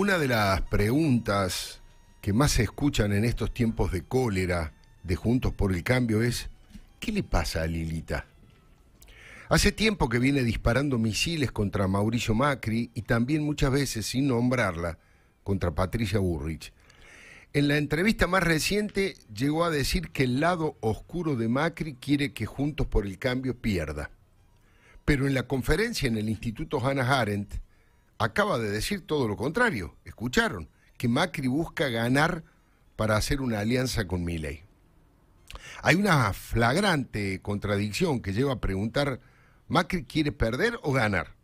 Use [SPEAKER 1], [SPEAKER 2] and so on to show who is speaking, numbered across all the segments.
[SPEAKER 1] Una de las preguntas que más se escuchan en estos tiempos de cólera de Juntos por el Cambio es, ¿qué le pasa a Lilita? Hace tiempo que viene disparando misiles contra Mauricio Macri y también muchas veces, sin nombrarla, contra Patricia Burrich. En la entrevista más reciente llegó a decir que el lado oscuro de Macri quiere que Juntos por el Cambio pierda. Pero en la conferencia en el Instituto Hannah Arendt, acaba de decir todo lo contrario. Escucharon que Macri busca ganar para hacer una alianza con Milley. Hay una flagrante contradicción que lleva a preguntar, ¿Macri quiere perder o ganar?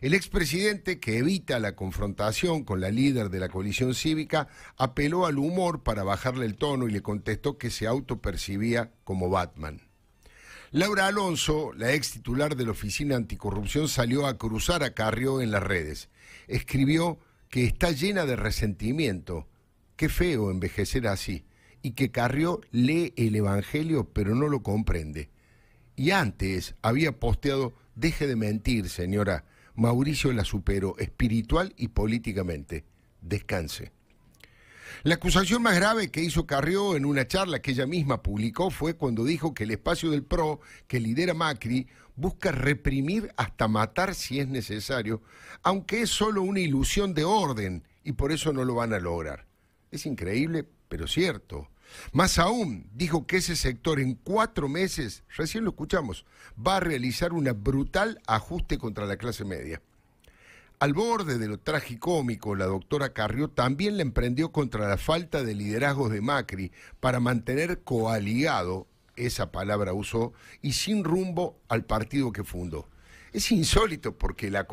[SPEAKER 1] El expresidente, que evita la confrontación con la líder de la coalición cívica, apeló al humor para bajarle el tono y le contestó que se percibía como Batman. Laura Alonso, la ex titular de la Oficina Anticorrupción, salió a cruzar a Carrió en las redes. Escribió que está llena de resentimiento. que feo envejecer así. Y que Carrió lee el Evangelio pero no lo comprende. Y antes había posteado, deje de mentir, señora. Mauricio la superó espiritual y políticamente. Descanse. La acusación más grave que hizo Carrió en una charla que ella misma publicó fue cuando dijo que el espacio del PRO que lidera Macri busca reprimir hasta matar si es necesario, aunque es solo una ilusión de orden y por eso no lo van a lograr. Es increíble, pero cierto. Más aún, dijo que ese sector en cuatro meses, recién lo escuchamos, va a realizar un brutal ajuste contra la clase media. Al borde de lo tragicómico, la doctora Carrió también le emprendió contra la falta de liderazgos de Macri para mantener coaligado, esa palabra usó, y sin rumbo al partido que fundó. Es insólito porque la,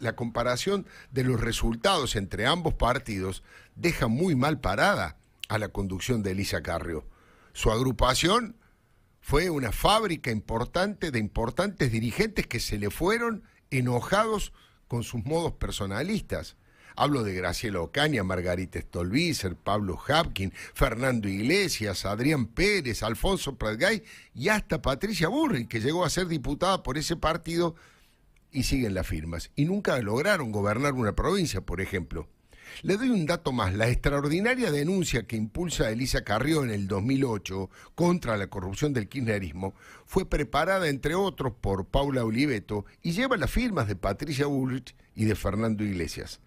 [SPEAKER 1] la comparación de los resultados entre ambos partidos deja muy mal parada a la conducción de Elisa Carrió. Su agrupación fue una fábrica importante de importantes dirigentes que se le fueron enojados con sus modos personalistas. Hablo de Graciela Ocaña, Margarita Stolbizer, Pablo Hapkin, Fernando Iglesias, Adrián Pérez, Alfonso Pratgay y hasta Patricia Burri, que llegó a ser diputada por ese partido y siguen las firmas. Y nunca lograron gobernar una provincia, por ejemplo. Le doy un dato más. La extraordinaria denuncia que impulsa Elisa Carrió en el 2008 contra la corrupción del kirchnerismo fue preparada, entre otros, por Paula Oliveto y lleva las firmas de Patricia Bullrich y de Fernando Iglesias.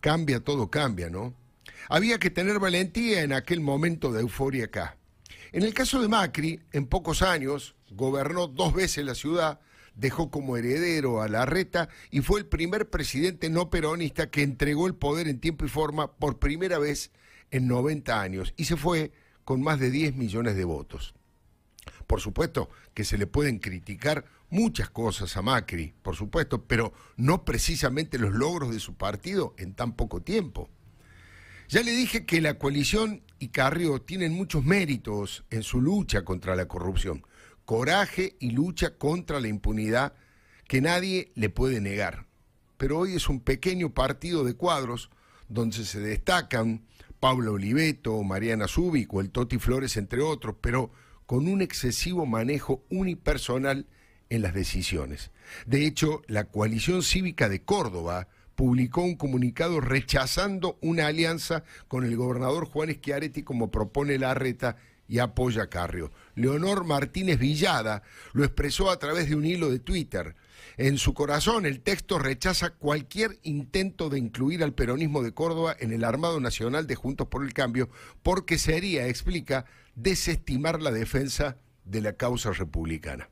[SPEAKER 1] Cambia todo, cambia, ¿no? Había que tener valentía en aquel momento de euforia acá. En el caso de Macri, en pocos años, gobernó dos veces la ciudad, dejó como heredero a la reta y fue el primer presidente no peronista que entregó el poder en tiempo y forma por primera vez en 90 años y se fue con más de 10 millones de votos. Por supuesto que se le pueden criticar muchas cosas a Macri, por supuesto, pero no precisamente los logros de su partido en tan poco tiempo. Ya le dije que la coalición y Carrió tienen muchos méritos en su lucha contra la corrupción coraje y lucha contra la impunidad que nadie le puede negar. Pero hoy es un pequeño partido de cuadros donde se destacan Pablo Oliveto, Mariana Zúbico, el Toti Flores, entre otros, pero con un excesivo manejo unipersonal en las decisiones. De hecho, la coalición cívica de Córdoba publicó un comunicado rechazando una alianza con el gobernador Juan Schiaretti como propone la reta y apoya a Carrio. Leonor Martínez Villada lo expresó a través de un hilo de Twitter. En su corazón, el texto rechaza cualquier intento de incluir al peronismo de Córdoba en el Armado Nacional de Juntos por el Cambio, porque sería, explica, desestimar la defensa de la causa republicana.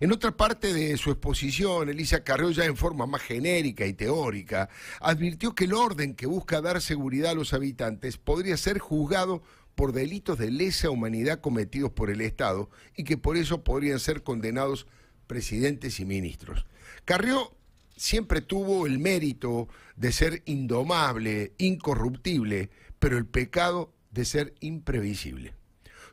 [SPEAKER 1] En otra parte de su exposición, Elisa Carrió, ya en forma más genérica y teórica, advirtió que el orden que busca dar seguridad a los habitantes podría ser juzgado por delitos de lesa humanidad cometidos por el Estado y que por eso podrían ser condenados presidentes y ministros. Carrió siempre tuvo el mérito de ser indomable, incorruptible, pero el pecado de ser imprevisible.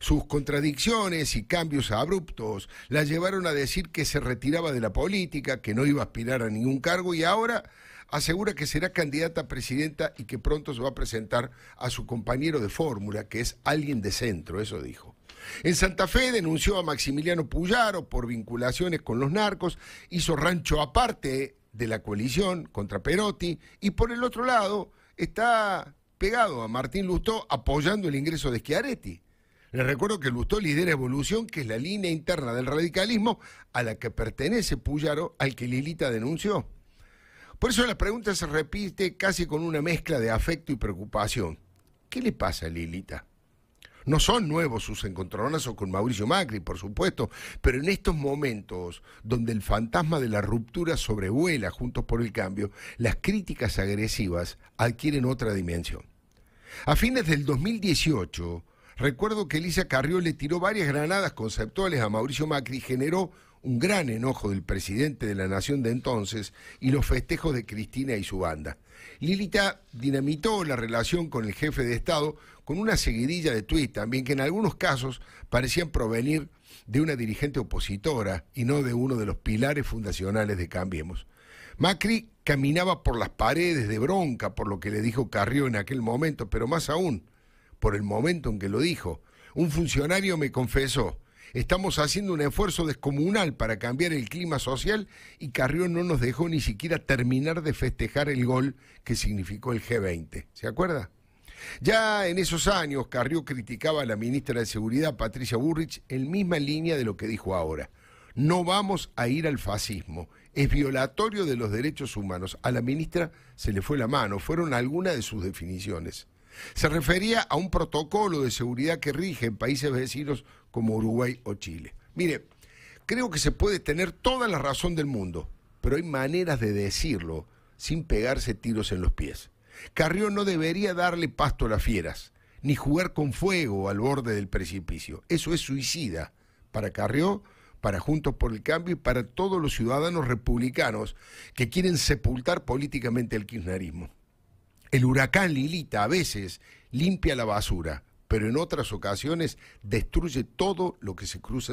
[SPEAKER 1] Sus contradicciones y cambios abruptos la llevaron a decir que se retiraba de la política, que no iba a aspirar a ningún cargo y ahora asegura que será candidata a presidenta y que pronto se va a presentar a su compañero de fórmula, que es alguien de centro, eso dijo. En Santa Fe denunció a Maximiliano Puyaro por vinculaciones con los narcos, hizo rancho aparte de la coalición contra Perotti y por el otro lado está pegado a Martín Lustó apoyando el ingreso de Schiaretti. Les recuerdo que Gusto lidera Evolución, que es la línea interna del radicalismo a la que pertenece Puyaro, al que Lilita denunció. Por eso la pregunta se repite casi con una mezcla de afecto y preocupación. ¿Qué le pasa a Lilita? No son nuevos sus encontronazos con Mauricio Macri, por supuesto, pero en estos momentos donde el fantasma de la ruptura sobrevuela juntos por el cambio, las críticas agresivas adquieren otra dimensión. A fines del 2018, Recuerdo que Elisa Carrió le tiró varias granadas conceptuales a Mauricio Macri y generó un gran enojo del presidente de la nación de entonces y los festejos de Cristina y su banda. Lilita dinamitó la relación con el jefe de Estado con una seguidilla de tuits también que en algunos casos parecían provenir de una dirigente opositora y no de uno de los pilares fundacionales de Cambiemos. Macri caminaba por las paredes de bronca por lo que le dijo Carrió en aquel momento, pero más aún, por el momento en que lo dijo. Un funcionario me confesó, estamos haciendo un esfuerzo descomunal para cambiar el clima social y Carrió no nos dejó ni siquiera terminar de festejar el gol que significó el G20. ¿Se acuerda? Ya en esos años, Carrió criticaba a la ministra de Seguridad, Patricia Burrich, en misma línea de lo que dijo ahora. No vamos a ir al fascismo. Es violatorio de los derechos humanos. A la ministra se le fue la mano. Fueron algunas de sus definiciones. Se refería a un protocolo de seguridad que rige en países vecinos como Uruguay o Chile. Mire, creo que se puede tener toda la razón del mundo, pero hay maneras de decirlo sin pegarse tiros en los pies. Carrió no debería darle pasto a las fieras, ni jugar con fuego al borde del precipicio. Eso es suicida para Carrió, para Juntos por el Cambio y para todos los ciudadanos republicanos que quieren sepultar políticamente el kirchnerismo. El huracán Lilita a veces limpia la basura, pero en otras ocasiones destruye todo lo que se cruza